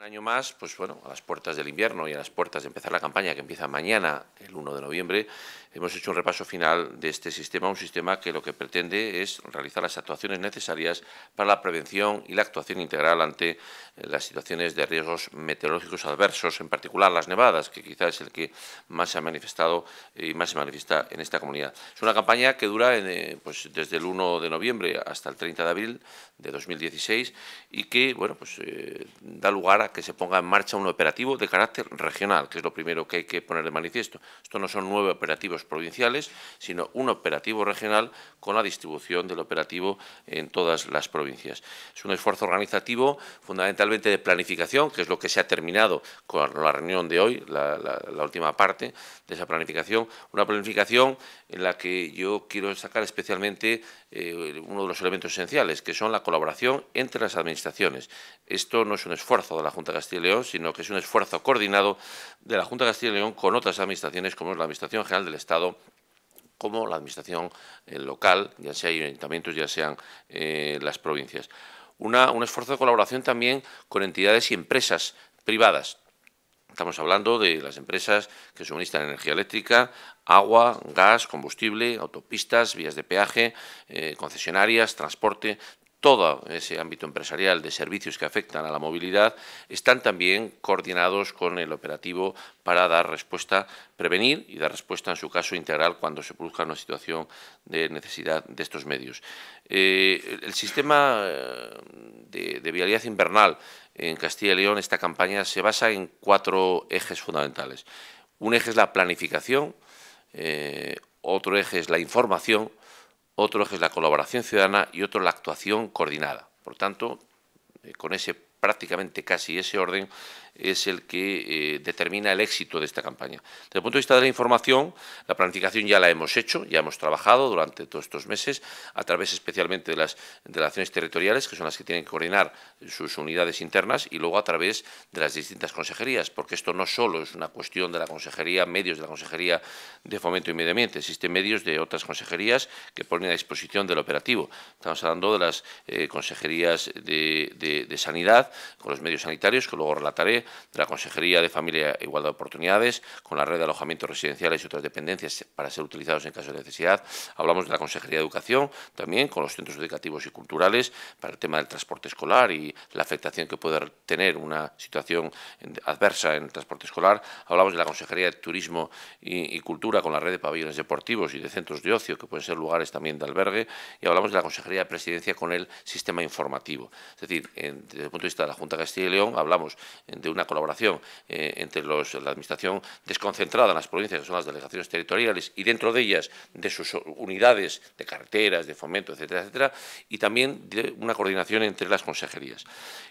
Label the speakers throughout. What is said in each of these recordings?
Speaker 1: Un año más, pues bueno, a las puertas del invierno y a las puertas de empezar la campaña que empieza mañana, el 1 de noviembre, hemos hecho un repaso final de este sistema, un sistema que lo que pretende es realizar las actuaciones necesarias para la prevención y la actuación integral ante eh, las situaciones de riesgos meteorológicos adversos, en particular las nevadas, que quizás es el que más se ha manifestado eh, y más se manifiesta en esta comunidad. Es una campaña que dura eh, pues, desde el 1 de noviembre hasta el 30 de abril de 2016 y que, bueno, pues da lugar a que se ponga en marcha un operativo de carácter regional, que es lo primero que hay que poner de manifiesto. Esto no son nueve operativos provinciales, sino un operativo regional con la distribución del operativo en todas las provincias. Es un esfuerzo organizativo fundamentalmente de planificación, que es lo que se ha terminado con la reunión de hoy, la, última parte de esa planificación, una planificación en la que yo quiero destacar especialmente eh, uno de los elementos esenciales, que son la colaboración entre las administraciones. Esto no es un esfuerzo de la Junta Junta de Castilla y León, sino que es un esfuerzo coordinado de la Junta de Castilla y León con otras administraciones, como la Administración General del Estado como la administración eh, local, ya sean ayuntamientos, ya sean eh, las provincias. Una, un esfuerzo de colaboración también con entidades y empresas privadas. Estamos hablando de las empresas que suministran energía eléctrica, agua, gas, combustible, autopistas, vías de peaje, eh, concesionarias, transporte, todo ese ámbito empresarial de servicios que afectan a la movilidad están también coordinados con el operativo para dar respuesta, prevenir y dar respuesta, en su caso, integral cuando se produzca una situación de necesidad de estos medios. Eh, el sistema eh, de, vialidad invernal en Castilla y León, esta campaña, se basa en cuatro ejes fundamentales. Un eje es la planificación, eh, otro eje es la información, otro es la colaboración ciudadana y otro la actuación coordinada. Por tanto, eh, con ese prácticamente casi ese orden, es el que eh, determina el éxito de esta campaña. Desde el punto de vista de la información, la planificación ya la hemos hecho, ya hemos trabajado durante todos estos meses, a través especialmente de las relaciones territoriales, que son las que tienen que coordinar sus unidades internas, y luego a través de las distintas consejerías, porque esto no solo es una cuestión de la Consejería, medios de la Consejería de Fomento y Medio Ambiente, existen medios de otras consejerías que ponen a disposición del operativo. Estamos hablando de las eh, consejerías de, de Sanidad, con los medios sanitarios, que luego relataré, de la Consejería de Familia e Igualdad de Oportunidades, con la red de alojamientos residenciales y otras dependencias para ser utilizados en caso de necesidad. Hablamos de la Consejería de Educación, también con los centros educativos y culturales, para el tema del transporte escolar y la afectación que puede tener una situación adversa en el transporte escolar. Hablamos de la Consejería de Turismo y, Cultura, con la red de pabellones deportivos y de centros de ocio, que pueden ser lugares también de albergue. Y hablamos de la Consejería de Presidencia con el sistema informativo. Es decir, desde el punto de vista de la Junta de Castilla y León, hablamos de una colaboración eh, entre la Administración desconcentrada en las provincias, que son las delegaciones territoriales, y dentro de ellas de sus unidades de carreteras, de fomento, etcétera, etcétera, y también de una coordinación entre las consejerías.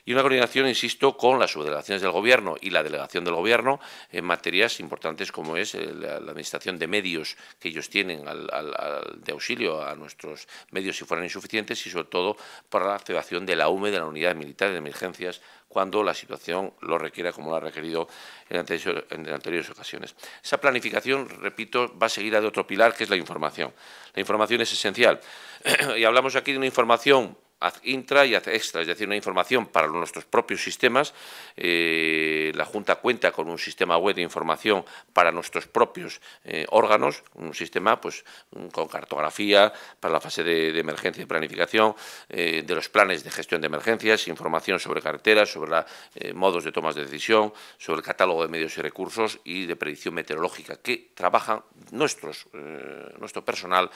Speaker 1: Y una coordinación, insisto, con las subdelegaciones del Gobierno y la delegación del Gobierno en materias importantes como es eh, la, Administración de medios que ellos tienen de auxilio a nuestros medios si fueran insuficientes y, sobre todo, para la activación de la UME, de la Unidad Militar de Emergencias cuando la situación lo requiera, como lo ha requerido en, anteriores ocasiones. Esa planificación, repito, va a seguir de otro pilar, que es la información. La información es esencial. y hablamos aquí de una información Haz intra y haz extra, es decir, una información para nuestros propios sistemas. Eh, la Junta cuenta con un sistema web de información para nuestros propios eh, órganos, un sistema pues, con cartografía para la fase de, emergencia y planificación, eh, de los planes de gestión de emergencias, información sobre carreteras, sobre la, modos de tomas de decisión, sobre el catálogo de medios y recursos y de predicción meteorológica, que trabajan nuestros, nuestro personal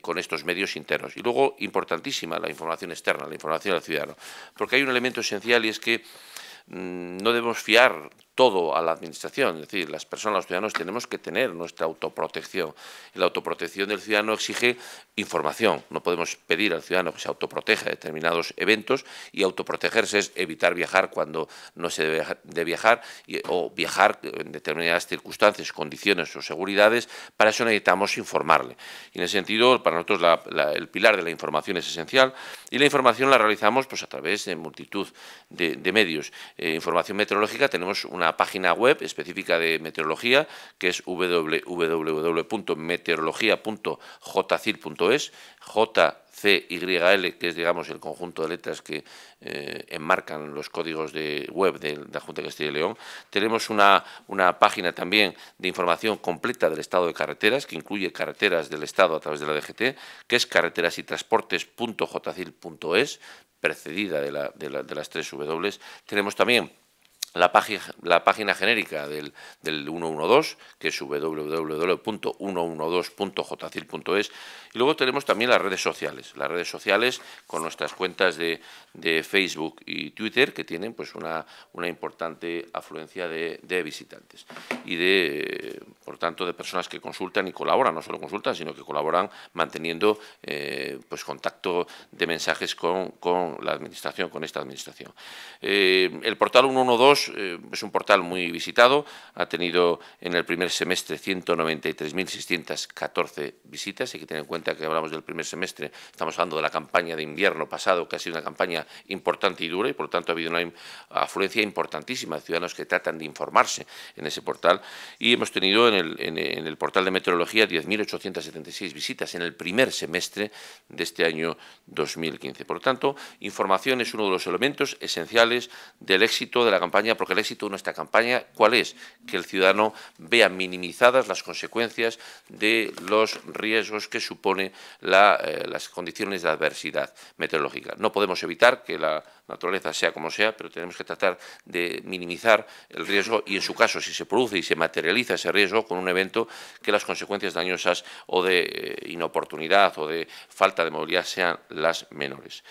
Speaker 1: con estos medios internos. Y luego, importantísima la información información externa, la información al ciudadano. Porque hay un elemento esencial y es que mm, no debemos fiar todo a la administración, es decir, las personas, los ciudadanos tenemos que tener nuestra autoprotección. la autoprotección del ciudadano exige información. No podemos pedir al ciudadano que se autoproteja de determinados eventos y autoprotegerse es evitar viajar cuando no se debe viajar o viajar en determinadas circunstancias, condiciones o seguridades. Para eso necesitamos informarle. Y en ese sentido, para nosotros el pilar de la información es esencial y la información la realizamos pues, a través de multitud de, medios. Eh, información meteorológica tenemos una una página web específica de meteorología que es J-C-Y-L, que es digamos el conjunto de letras que eh, enmarcan los códigos de web de, la Junta de Castilla y León. Tenemos una, una, página también de información completa del estado de carreteras, que incluye carreteras del estado a través de la DGT, que es carreterasytransportes.jcil.es, precedida de, la, de, de las tres W. Tenemos también la, la página genérica del, del 112, que es www.112.jcil.es. Y luego tenemos también las redes sociales, las redes sociales con nuestras cuentas de, de Facebook y Twitter, que tienen pues una, una importante afluencia de, visitantes y de, por tanto, de personas que consultan y colaboran, no solo consultan, sino que colaboran manteniendo eh, pues contacto de mensajes con, con, la administración, con esta administración. Eh, el portal 112 eh, es un portal muy visitado, ha tenido en el primer semestre 193.614 visitas. Hay que tener en cuenta que hablamos del primer semestre, estamos hablando de la campaña de invierno pasado, que ha sido una campaña importante y dura, y por lo tanto ha habido una afluencia importantísima de ciudadanos que tratan de informarse en ese portal. Y hemos tenido en el, en el portal de meteorología 10.876 visitas en el primer semestre de este año 2015. Por lo tanto, información es uno de los elementos esenciales del éxito de la campaña porque el éxito de nuestra campaña, ¿cuál es? Que el ciudadano vea minimizadas las consecuencias de los riesgos que supone eh, las condiciones de adversidad meteorológica. No podemos evitar que la naturaleza sea como sea, pero tenemos que tratar de minimizar el riesgo y, en su caso, si se produce y se materializa ese riesgo con un evento, que las consecuencias dañosas o de eh, inoportunidad o de falta de movilidad sean las menores.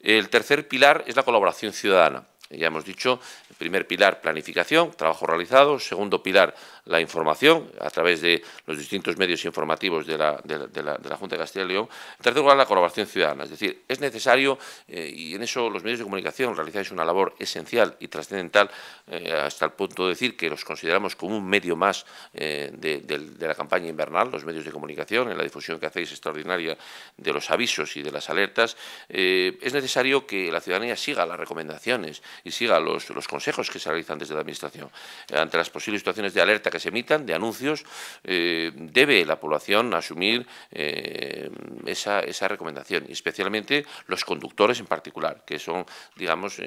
Speaker 1: El tercer pilar es la colaboración ciudadana ya hemos dicho, primer pilar, planificación, trabajo realizado, segundo pilar, la información a través de los distintos medios informativos de la, de Junta de Castilla y León. En tercer lugar, la colaboración ciudadana. Es decir, es necesario, eh, y en eso los medios de comunicación realizáis una labor esencial y trascendental eh, hasta el punto de decir que los consideramos como un medio más eh, de, la campaña invernal, los medios de comunicación, en la difusión que hacéis extraordinaria de los avisos y de las alertas. es necesario que la ciudadanía siga las recomendaciones y siga los consejos que se realizan desde la Administración ante las posibles situaciones de alerta que se emitan de anuncios, eh, debe la población asumir eh, esa, esa, recomendación, especialmente los conductores en particular, que son, digamos,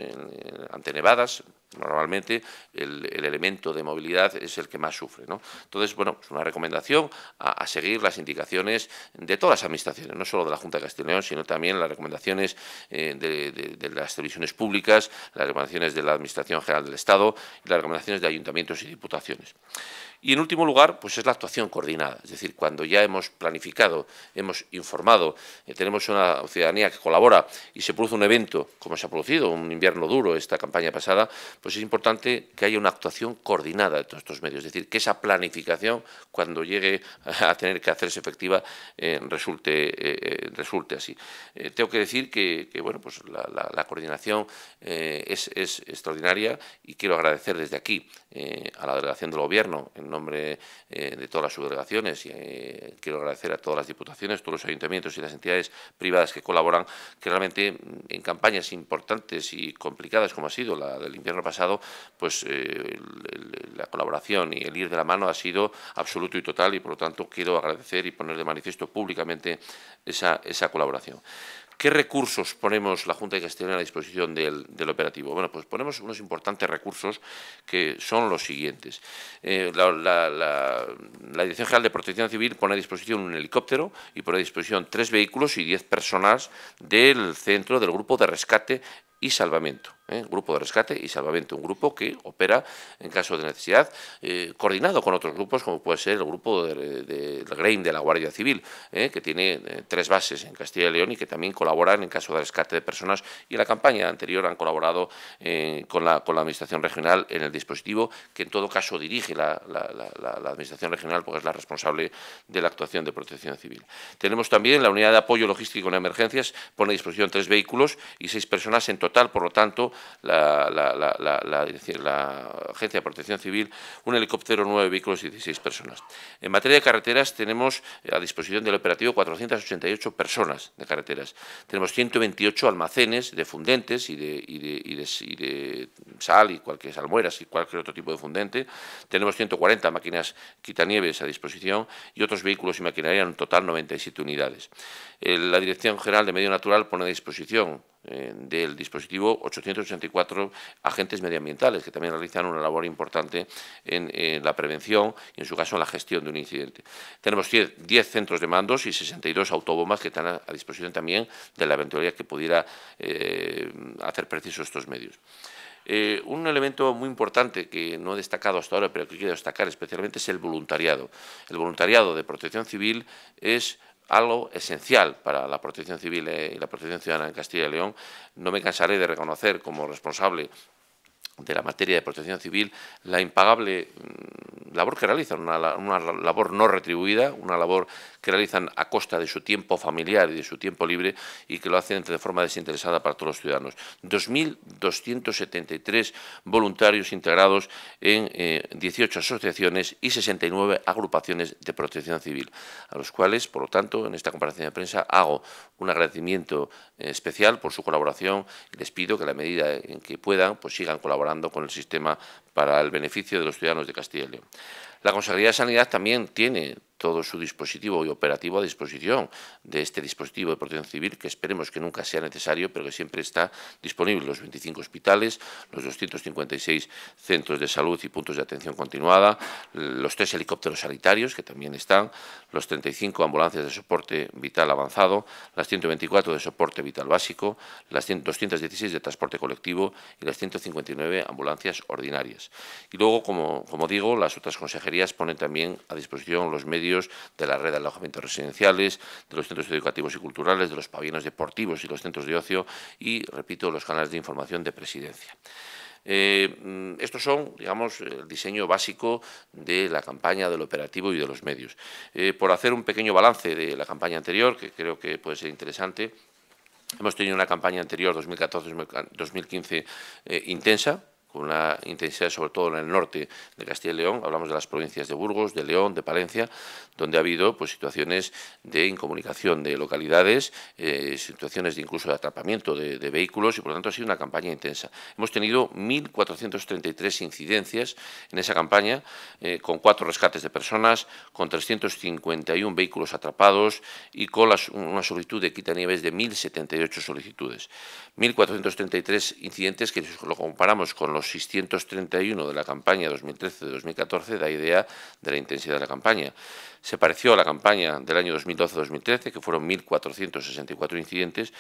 Speaker 1: ante nevadas normalmente el, elemento de movilidad es el que más sufre. ¿no? Entonces, bueno, es una recomendación a, seguir las indicaciones de todas las administraciones, no solo de la Junta de Castilla y León, sino también las recomendaciones eh, de, de, las televisiones públicas, las recomendaciones de la Administración General del Estado y las recomendaciones de ayuntamientos y diputaciones. Y en último lugar, pues es la actuación coordinada, es decir, cuando ya hemos planificado, hemos informado, eh, tenemos una ciudadanía que colabora y se produce un evento como se ha producido, un invierno duro esta campaña pasada, pues es importante que haya una actuación coordinada de todos estos medios, es decir, que esa planificación, cuando llegue a tener que hacerse efectiva, eh, resulte, eh, resulte así. tengo que decir que, bueno, pues la, coordinación es, extraordinaria y quiero agradecer desde aquí a la delegación del Gobierno en nombre eh, de todas las subdelegaciones y eh, quiero agradecer a todas las diputaciones, todos los ayuntamientos y las entidades privadas que colaboran, que realmente mm, en campañas importantes y complicadas como ha sido la del invierno pasado, pues eh, la colaboración y el ir de la mano ha sido absoluto y total y por lo tanto quiero agradecer y poner de manifiesto públicamente esa colaboración. ¿Qué recursos ponemos la Junta de Castellón a disposición del, operativo? Bueno, pues ponemos unos importantes recursos que son los siguientes. Eh, la, la, Dirección General de Protección Civil pone a disposición un helicóptero y pone a disposición tres vehículos y diez personas del centro del grupo de rescate y salvamento. ¿eh? Grupo de rescate y salvamento, un grupo que opera en caso de necesidad, eh, coordinado con otros grupos, como puede ser el grupo del de, de GREIN de la Guardia Civil, ¿eh? que tiene tres bases en Castilla y León y que también colaboran en caso de rescate de personas. Y en la campaña anterior han colaborado con, la, con la Administración Regional en el dispositivo, que en todo caso dirige la, la Administración Regional, porque es la responsable de la actuación de protección civil. Tenemos también la unidad de apoyo logístico en emergencias, pone a disposición tres vehículos y seis personas en total, por lo tanto, la, Agencia de Protección Civil, un helicóptero, nueve vehículos y 16 personas. En materia de carreteras tenemos a disposición del operativo 488 personas de carreteras. Tenemos 128 almacenes de fundentes y de, sal y cualquier salmueras y cualquier otro tipo de fundente. Tenemos 140 máquinas quitanieves a disposición y otros vehículos y maquinaria, en total 97 unidades. Eh, la Dirección General de Medio Natural pone a disposición eh, del dispositivo 800 84 agentes medioambientales que también realizan una labor importante en, la prevención y, en su caso, en la gestión de un incidente. Tenemos 10 centros de mandos y 62 autobombas que están a, disposición también de la eventualidad que pudiera eh, hacer preciso estos medios. Eh, un elemento muy importante que no he destacado hasta ahora, pero que quiero destacar especialmente, es el voluntariado. El voluntariado de protección civil es algo esencial para la protección civil eh, y la protección ciudadana en Castilla y León. No me cansaré de reconocer como responsable de la materia de protección civil, la impagable mm, labor que realizan, una, labor no retribuida, una labor que realizan a costa de su tiempo familiar y de su tiempo libre y que lo hacen de forma desinteresada para todos los ciudadanos. 2.273 voluntarios integrados en 18 eh, asociaciones y 69 agrupaciones de protección civil, a los cuales, por lo tanto, en esta comparación de prensa hago un agradecimiento eh, especial por su colaboración les pido que, a la medida en que puedan, pues sigan colaborando con el sistema para el beneficio de los ciudadanos de Castilla y León. La Consejería de Sanidad también tiene todo su dispositivo y operativo a disposición de este dispositivo de protección civil que esperemos que nunca sea necesario, pero que siempre está disponible. Los 25 hospitales, los 256 centros de salud y puntos de atención continuada, los tres helicópteros sanitarios que también están, los 35 ambulancias de soporte vital avanzado, las 124 de soporte vital básico, las 216 de transporte colectivo y las 159 ambulancias ordinarias. Y luego, como, como digo, las otras consejerías ponen también a disposición los medios de la red de alojamientos residenciales, de los centros educativos y culturales, de los pabellones deportivos y los centros de ocio y, repito, los canales de información de presidencia. Eh, estos son, digamos, el diseño básico de la campaña, del operativo y de los medios. Eh, por hacer un pequeño balance de la campaña anterior, que creo que puede ser interesante, hemos tenido una campaña anterior, 2014-2015, eh, intensa, con una intensidad sobre todo en el norte de Castilla y León, hablamos de las provincias de Burgos, de León, de Palencia, donde ha habido pues, situaciones de incomunicación de localidades, eh, situaciones de incluso de atrapamiento de, vehículos y por lo tanto ha sido una campaña intensa. Hemos tenido 1.433 incidencias en esa campaña, eh, con cuatro rescates de personas, con 351 vehículos atrapados y con una solicitud de quitanieves de 1.078 solicitudes. 1.433 incidentes que si lo comparamos con los 631 de la campaña 2013-2014 da idea de la intensidad de la campaña. Se pareció a la campaña del año 2012-2013, que fueron 1.464 incidentes,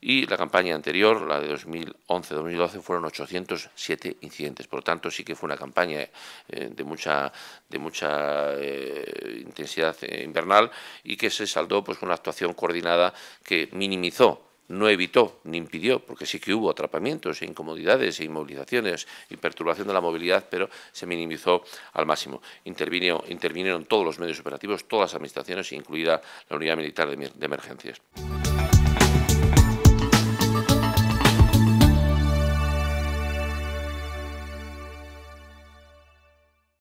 Speaker 1: y la campaña anterior, la de 2011-2012, fueron 807 incidentes. Por lo tanto, sí que fue una campaña eh, de mucha, de mucha eh, intensidad eh, invernal y que se saldó pues, con una actuación coordinada que minimizó no evitó ni impidió, porque sí que hubo atrapamientos e incomodidades e inmovilizaciones y perturbación de la movilidad, pero se minimizó al máximo. intervinieron todos los medios operativos, todas las administraciones, incluida la Unidad Militar de Emergencias.